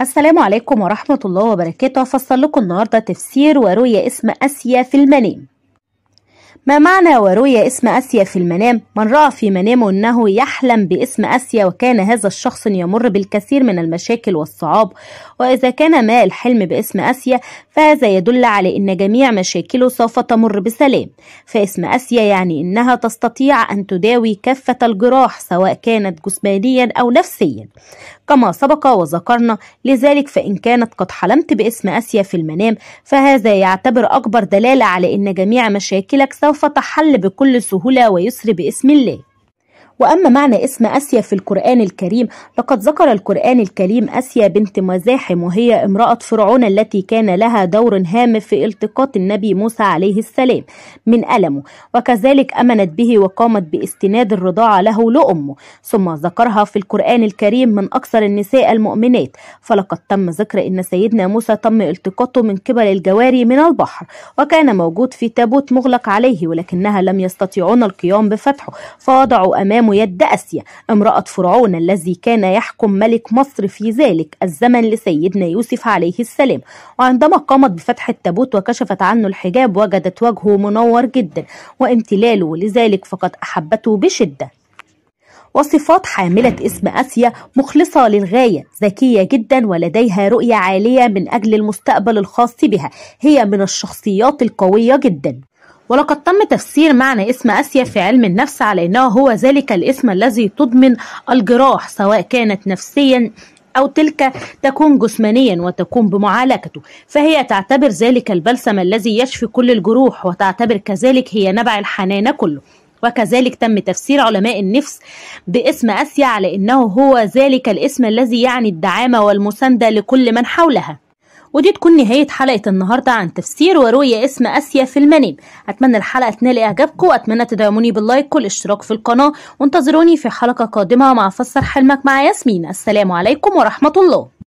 السلام عليكم ورحمة الله وبركاته فصل لكم النهاردة تفسير ورؤية اسم أسيا في المنام ما معنى ورؤي اسم آسيا في المنام؟ من رأى في منامه أنه يحلم باسم آسيا وكان هذا الشخص يمر بالكثير من المشاكل والصعاب وإذا كان ما الحلم باسم آسيا فهذا يدل على أن جميع مشاكله سوف تمر بسلام فاسم آسيا يعني أنها تستطيع أن تداوي كافة الجراح سواء كانت جسمانيا أو نفسيا كما سبق وذكرنا لذلك فإن كانت قد حلمت باسم آسيا في المنام فهذا يعتبر أكبر دلالة على أن جميع مشاكلك سوف سوف تحل بكل سهولة ويسر باسم الله وأما معنى اسم أسيا في القرآن الكريم لقد ذكر القرآن الكريم أسيا بنت مزاحم وهي امرأة فرعون التي كان لها دور هام في التقاط النبي موسى عليه السلام من ألمه وكذلك أمنت به وقامت باستناد الرضاعة له لأمه ثم ذكرها في القرآن الكريم من أكثر النساء المؤمنات فلقد تم ذكر أن سيدنا موسى تم التقاطه من قبل الجواري من البحر وكان موجود في تابوت مغلق عليه ولكنها لم يستطيعون القيام بفتحه فوضعوا أمامه يد أسيا امرأة فرعون الذي كان يحكم ملك مصر في ذلك الزمن لسيدنا يوسف عليه السلام وعندما قامت بفتح التابوت وكشفت عنه الحجاب وجدت وجهه منور جدا وامتلاله لذلك فقد أحبته بشدة وصفات حاملة اسم آسيا مخلصة للغاية ذكية جدا ولديها رؤية عالية من أجل المستقبل الخاص بها هي من الشخصيات القوية جدا ولقد تم تفسير معنى اسم أسيا في علم النفس على أنه هو ذلك الاسم الذي تضمن الجراح سواء كانت نفسيا أو تلك تكون جسمانيا وتقوم بمعالجته فهي تعتبر ذلك البلسم الذي يشفي كل الجروح وتعتبر كذلك هي نبع الحنان كله وكذلك تم تفسير علماء النفس باسم آسيا على أنه هو ذلك الاسم الذي يعني الدعامة والمساندة لكل من حولها ودي تكون نهاية حلقة النهاردة عن تفسير ورؤية اسم آسيا في المنام أتمنى الحلقة تنال إعجابكم وأتمنى تدعموني باللايك والاشتراك في القناة وانتظروني في حلقة قادمة مع فسر حلمك مع ياسمين السلام عليكم ورحمة الله